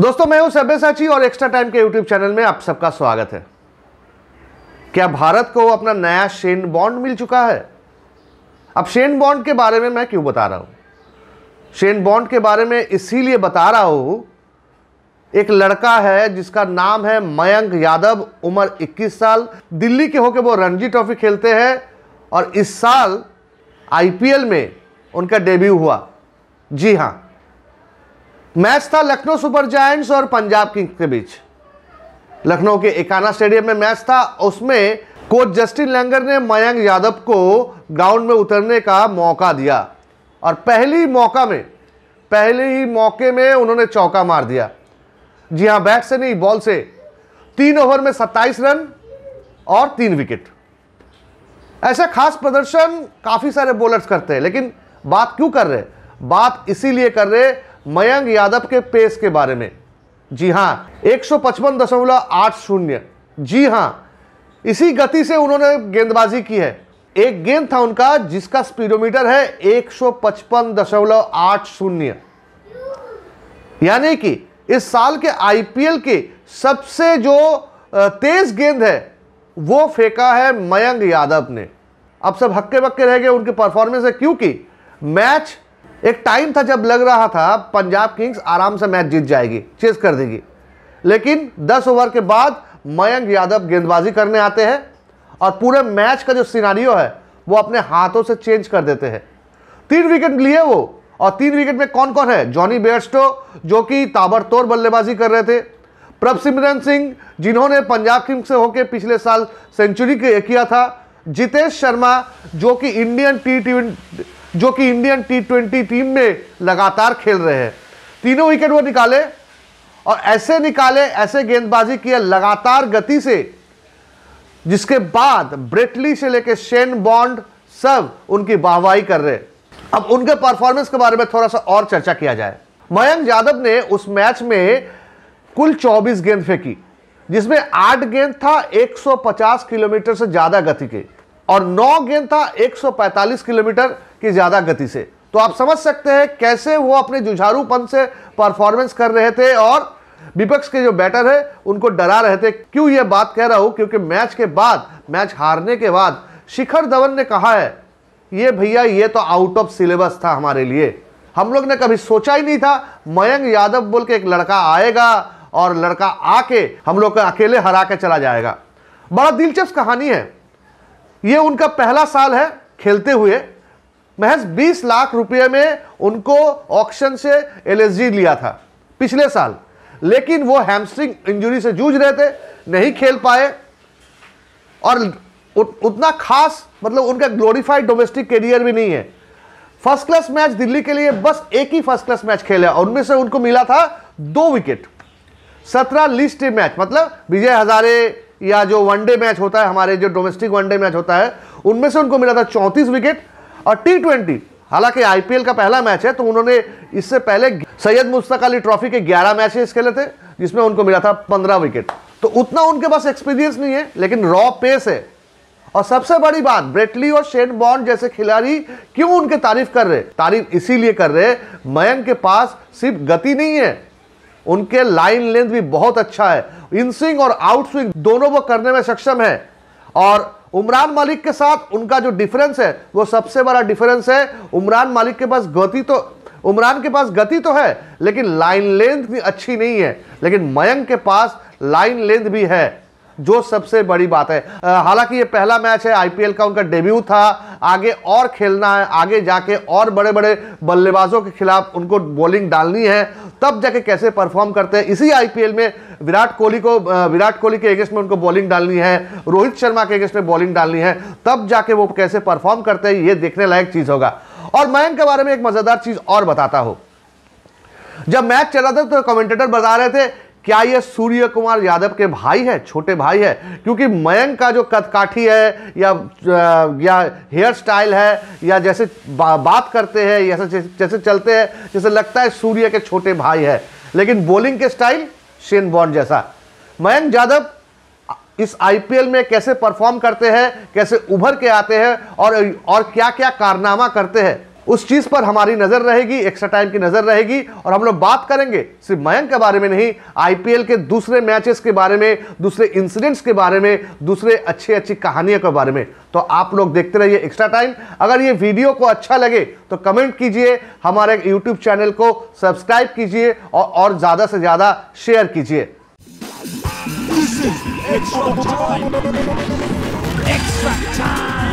दोस्तों मैं हूं सब्यसाची और एक्स्ट्रा टाइम के यूट्यूब चैनल में आप सबका स्वागत है क्या भारत को अपना नया शेन बॉन्ड मिल चुका है अब शेन बॉन्ड के बारे में मैं क्यों बता रहा हूं शेन बॉन्ड के बारे में इसीलिए बता रहा हूं एक लड़का है जिसका नाम है मयंक यादव उम्र 21 साल दिल्ली के होकर वो रणजी ट्रॉफी खेलते हैं और इस साल आईपीएल में उनका डेब्यू हुआ जी हाँ मैच था लखनऊ सुपर जायंट्स और पंजाब किंग्स के बीच लखनऊ के एकाना स्टेडियम में मैच था उसमें कोच जस्टिन लैंगर ने मयंक यादव को ग्राउंड में उतरने का मौका दिया और पहली मौका में पहले ही मौके में उन्होंने चौका मार दिया जी हां बैट से नहीं बॉल से तीन ओवर में 27 रन और तीन विकेट ऐसा खास प्रदर्शन काफ़ी सारे बॉलर्स करते हैं लेकिन बात क्यों कर रहे बात इसीलिए कर रहे मयंक यादव के पेस के बारे में जी हाँ एक जी हाँ इसी गति से उन्होंने गेंदबाजी की है एक गेंद था उनका जिसका स्पीडोमीटर है शून्य यानी कि इस साल के आईपीएल के सबसे जो तेज गेंद है वो फेंका है मयंक यादव ने अब सब हक्के बक्के रह गए उनके परफॉर्मेंस है क्योंकि मैच एक टाइम था जब लग रहा था पंजाब किंग्स आराम से मैच जीत जाएगी चेस कर देगी लेकिन 10 ओवर के बाद मयंक यादव गेंदबाजी करने आते हैं और पूरे मैच का जो सिनारियो है वो अपने हाथों से चेंज कर देते हैं तीन विकेट लिए वो और तीन विकेट में कौन कौन है जॉनी बेयरस्टो जो कि ताबड़तोड़ बल्लेबाजी कर रहे थे प्रभसिमरन सिंह जिन्होंने पंजाब किंग्स से होकर पिछले साल सेंचुरी किया था जितेश शर्मा जो कि इंडियन टी ट्वेंटी जो कि इंडियन टी ट्वेंटी टीम में लगातार खेल रहे हैं तीनों विकेट वो निकाले और ऐसे निकाले ऐसे गेंदबाजी किया लगातार गति से जिसके बाद ब्रेटली से लेकर शेन बॉन्ड सब उनकी वाहवाही कर रहे अब उनके परफॉर्मेंस के बारे में थोड़ा सा और चर्चा किया जाए मयंक यादव ने उस मैच में कुल 24 गेंद फेंकी जिसमें 8 गेंद था 150 किलोमीटर से ज़्यादा गति के और 9 गेंद था 145 किलोमीटर कि ज़्यादा गति से तो आप समझ सकते हैं कैसे वो अपने जुझारूपन से परफॉर्मेंस कर रहे थे और विपक्ष के जो बैटर है उनको डरा रहे थे क्यों ये बात कह रहा हूं क्योंकि मैच के बाद मैच हारने के बाद शिखर धवन ने कहा है ये भैया ये तो आउट ऑफ सिलेबस था हमारे लिए हम लोग ने कभी सोचा ही नहीं था मयंक यादव बोल के एक लड़का आएगा और लड़का आके हम लोग को अकेले हरा के चला जाएगा बड़ा दिलचस्प कहानी है ये उनका पहला साल है खेलते हुए महज 20 लाख रुपए में उनको ऑक्शन से एलएसजी लिया था पिछले साल लेकिन वो हैमस्ट्रिंग इंजरी से जूझ रहे थे नहीं खेल पाए और उत, उतना खास मतलब उनका ग्लोरीफाइड डोमेस्टिक करियर भी नहीं है फर्स्ट क्लास मैच दिल्ली के लिए बस एक ही फर्स्ट क्लास मैच खेला और उनमें से उनको मिला था दो विकेट सत्रह लिस्ट मैच मतलब विजय हजारे या जो वनडे मैच होता है हमारे जो डोमेस्टिक वनडे मैच होता है उनमें से उनको मिला था चौंतीस विकेट और टी ट्वेंटी हालांकि आईपीएल का पहला मैच है तो उन्होंने इससे पहले सैयद मुश्ताक अली ट्रॉफी के 11 मैचेस खेले थे जिसमें उनको मिला था 15 विकेट तो उतना उनके पास एक्सपीरियंस नहीं है लेकिन रॉ पेस है और सबसे बड़ी बात ब्रेटली और शेन बॉन्ड जैसे खिलाड़ी क्यों उनके तारीफ कर रहे तारीफ इसीलिए कर रहे मयंक के पास सिर्फ गति नहीं है उनके लाइन लेंथ भी बहुत अच्छा है इन स्विंग और आउट स्विंग दोनों वो करने में सक्षम है और उमरान मालिक के साथ उनका जो डिफरेंस है वो सबसे बड़ा डिफरेंस है उमरान मालिक के पास गति तो उमरान के पास गति तो है लेकिन लाइन लेंथ भी अच्छी नहीं है लेकिन मयंक के पास लाइन लेंथ भी है जो सबसे बड़ी बात है हालांकि ये पहला मैच है आईपीएल का उनका डेब्यू था आगे और खेलना है आगे जाके और बड़े बड़े बल्लेबाजों के खिलाफ उनको बॉलिंग डालनी है तब जाके कैसे परफॉर्म करते हैं इसी आईपीएल में विराट कोहली को विराट कोहली के अगेंस्ट में उनको बॉलिंग डालनी है रोहित शर्मा के अगेंस्ट में बॉलिंग डालनी है तब जाके वो कैसे परफॉर्म करते हैं ये देखने लायक चीज़ होगा और मयंक के बारे में एक मज़ेदार चीज़ और बताता हूं जब मैच चला था तो कमेंटेटर बता रहे थे क्या ये सूर्य कुमार यादव के भाई है छोटे भाई है क्योंकि मयंक का जो कदकाठी है या या हेयर स्टाइल है या जैसे बा, बात करते हैं या जैसे चलते हैं जैसे लगता है सूर्य के छोटे भाई है लेकिन बॉलिंग के स्टाइल शेन बॉन जैसा मयंक यादव इस आईपीएल में कैसे परफॉर्म करते हैं कैसे उभर के आते हैं और और क्या क्या कारनामा करते हैं उस चीज़ पर हमारी नज़र रहेगी एक्स्ट्रा टाइम की नज़र रहेगी और हम लोग बात करेंगे सिर्फ मयंक के बारे में नहीं आईपीएल के दूसरे मैचेस के बारे में दूसरे इंसिडेंट्स के बारे में दूसरे अच्छी अच्छी कहानियों के बारे में तो आप लोग देखते रहिए एक्स्ट्रा टाइम अगर ये वीडियो को अच्छा लगे तो कमेंट कीजिए हमारे यूट्यूब चैनल को सब्सक्राइब कीजिए और, और ज़्यादा से ज़्यादा शेयर कीजिए Extra time. Extra time.